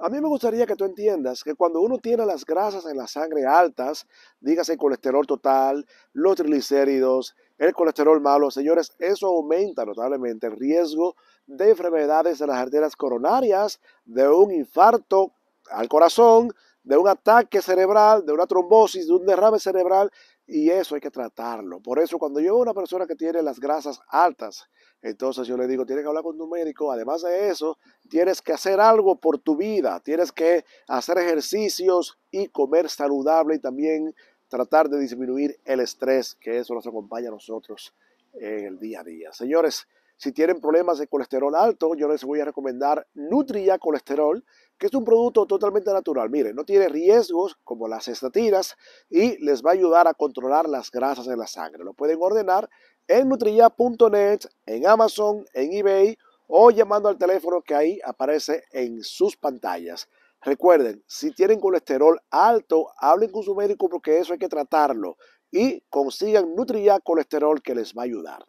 A mí me gustaría que tú entiendas que cuando uno tiene las grasas en la sangre altas, dígase el colesterol total, los triglicéridos, el colesterol malo, señores, eso aumenta notablemente el riesgo de enfermedades de las arterias coronarias, de un infarto al corazón, de un ataque cerebral, de una trombosis, de un derrame cerebral, y eso hay que tratarlo. Por eso cuando yo veo a una persona que tiene las grasas altas, entonces yo le digo, tienes que hablar con tu médico, además de eso, tienes que hacer algo por tu vida, tienes que hacer ejercicios y comer saludable y también tratar de disminuir el estrés, que eso nos acompaña a nosotros en el día a día. Señores, si tienen problemas de colesterol alto, yo les voy a recomendar Nutria Colesterol, que es un producto totalmente natural. Miren, no tiene riesgos como las estatinas y les va a ayudar a controlar las grasas en la sangre. Lo pueden ordenar en nutrilla.net, en Amazon, en eBay o llamando al teléfono que ahí aparece en sus pantallas. Recuerden, si tienen colesterol alto, hablen con su médico porque eso hay que tratarlo y consigan Nutrilla Colesterol que les va a ayudar.